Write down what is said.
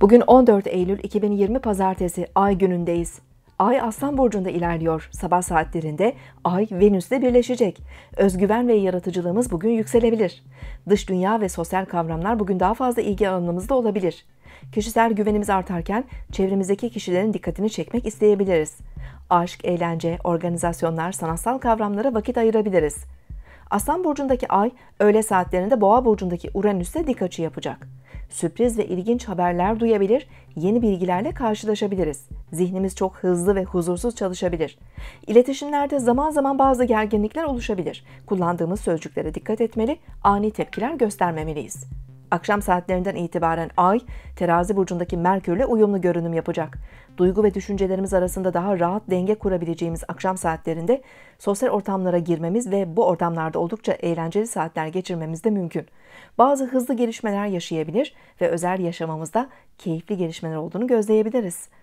Bugün 14 Eylül 2020 Pazartesi ay günündeyiz. Ay Aslan Burcu'nda ilerliyor. Sabah saatlerinde Ay Venüs'le birleşecek. Özgüven ve yaratıcılığımız bugün yükselebilir. Dış dünya ve sosyal kavramlar bugün daha fazla ilgi alanımızda olabilir. Kişisel güvenimiz artarken çevremizdeki kişilerin dikkatini çekmek isteyebiliriz. Aşk, eğlence, organizasyonlar, sanatsal kavramlara vakit ayırabiliriz. Aslan burcundaki Ay öğle saatlerinde Boğa burcundaki Uranüs'e dik açı yapacak sürpriz ve ilginç haberler duyabilir, yeni bilgilerle karşılaşabiliriz. Zihnimiz çok hızlı ve huzursuz çalışabilir. İletişimlerde zaman zaman bazı gerginlikler oluşabilir. Kullandığımız sözcüklere dikkat etmeli, ani tepkiler göstermemeliyiz. Akşam saatlerinden itibaren Ay, terazi burcundaki Merkür'le uyumlu görünüm yapacak. Duygu ve düşüncelerimiz arasında daha rahat denge kurabileceğimiz akşam saatlerinde sosyal ortamlara girmemiz ve bu ortamlarda oldukça eğlenceli saatler geçirmemiz de mümkün. Bazı hızlı gelişmeler yaşayabilir ve özel yaşamamızda keyifli gelişmeler olduğunu gözleyebiliriz.